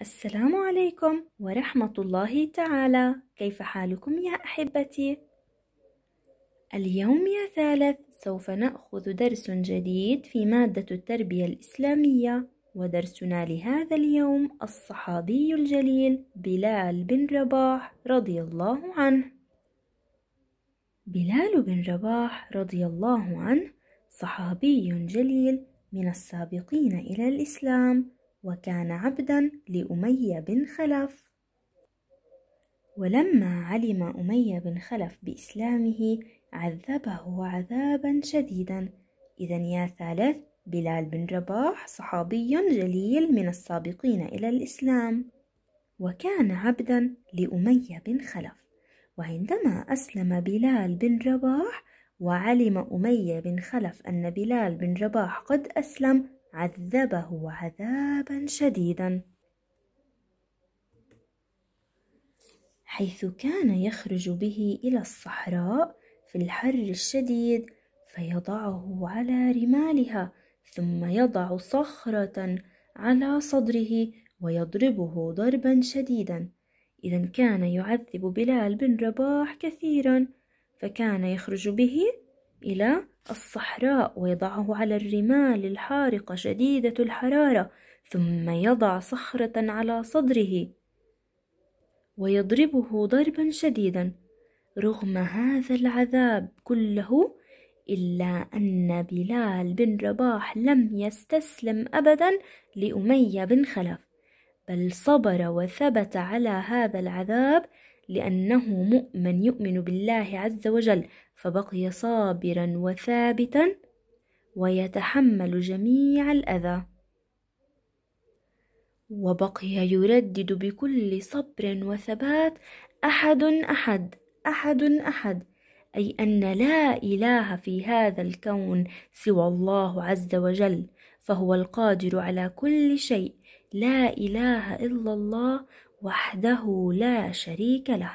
السلام عليكم ورحمة الله تعالى كيف حالكم يا أحبتي؟ اليوم يا ثالث سوف نأخذ درس جديد في مادة التربية الإسلامية ودرسنا لهذا اليوم الصحابي الجليل بلال بن رباح رضي الله عنه بلال بن رباح رضي الله عنه صحابي جليل من السابقين إلى الإسلام وكان عبدا لأمية بن خلف ولما علم أمية بن خلف بإسلامه عذبه عذابا شديدا إذا يا ثالث بلال بن رباح صحابي جليل من السابقين إلى الإسلام وكان عبدا لأمية بن خلف وعندما أسلم بلال بن رباح وعلم أمية بن خلف أن بلال بن رباح قد أسلم عذبه عذابا شديدا حيث كان يخرج به الى الصحراء في الحر الشديد فيضعه على رمالها ثم يضع صخره على صدره ويضربه ضربا شديدا اذا كان يعذب بلال بن رباح كثيرا فكان يخرج به إلى الصحراء ويضعه على الرمال الحارقة شديدة الحرارة ثم يضع صخرة على صدره ويضربه ضربا شديدا رغم هذا العذاب كله إلا أن بلال بن رباح لم يستسلم أبدا لأمية بن خلف بل صبر وثبت على هذا العذاب لأنه مؤمن يؤمن بالله عز وجل فبقي صابرا وثابتا ويتحمل جميع الأذى وبقي يردد بكل صبر وثبات أحد أحد أحد أحد أي أن لا إله في هذا الكون سوى الله عز وجل فهو القادر على كل شيء لا إله إلا الله وحده لا شريك له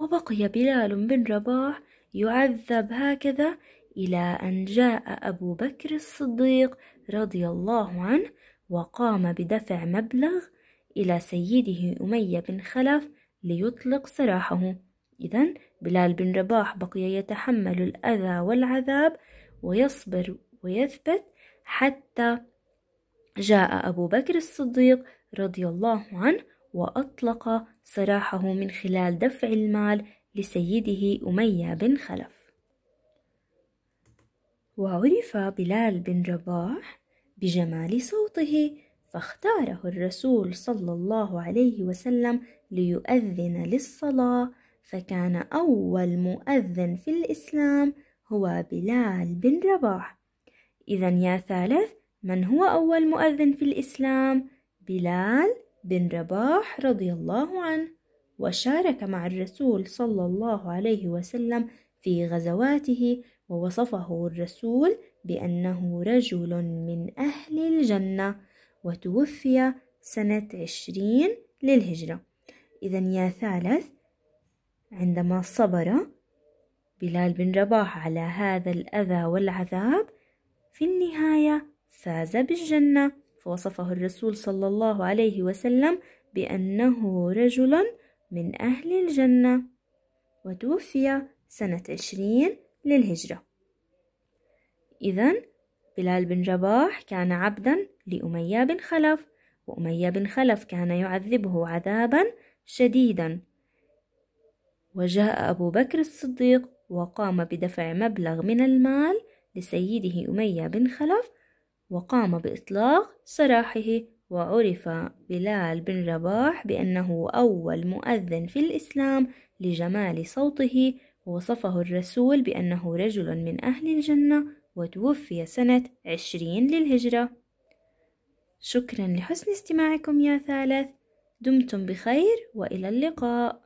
وبقي بلال بن رباح يعذب هكذا إلى أن جاء أبو بكر الصديق رضي الله عنه وقام بدفع مبلغ إلى سيده أمية بن خلف ليطلق سراحه إذا بلال بن رباح بقي يتحمل الأذى والعذاب ويصبر ويثبت حتى جاء أبو بكر الصديق رضي الله عنه وأطلق سراحه من خلال دفع المال لسيده أمية بن خلف وعرف بلال بن رباح بجمال صوته فاختاره الرسول صلى الله عليه وسلم ليؤذن للصلاة فكان أول مؤذن في الإسلام هو بلال بن رباح إذا يا ثالث من هو أول مؤذن في الإسلام؟ بلال بن رباح رضي الله عنه وشارك مع الرسول صلى الله عليه وسلم في غزواته ووصفه الرسول بأنه رجل من أهل الجنة وتوفي سنة عشرين للهجرة إذا يا ثالث عندما صبر بلال بن رباح على هذا الأذى والعذاب في النهاية فاز بالجنة فوصفه الرسول صلى الله عليه وسلم بأنه رجل من أهل الجنة وتوفي سنة عشرين للهجرة إذا بلال بن رباح كان عبدا لأمية بن خلف وأمية بن خلف كان يعذبه عذابا شديدا وجاء أبو بكر الصديق وقام بدفع مبلغ من المال لسيده أمية بن خلف وقام بإطلاق سراحه وعرف بلال بن رباح بأنه أول مؤذن في الإسلام لجمال صوته ووصفه الرسول بأنه رجل من أهل الجنة وتوفي سنة عشرين للهجرة شكرا لحسن استماعكم يا ثالث دمتم بخير وإلى اللقاء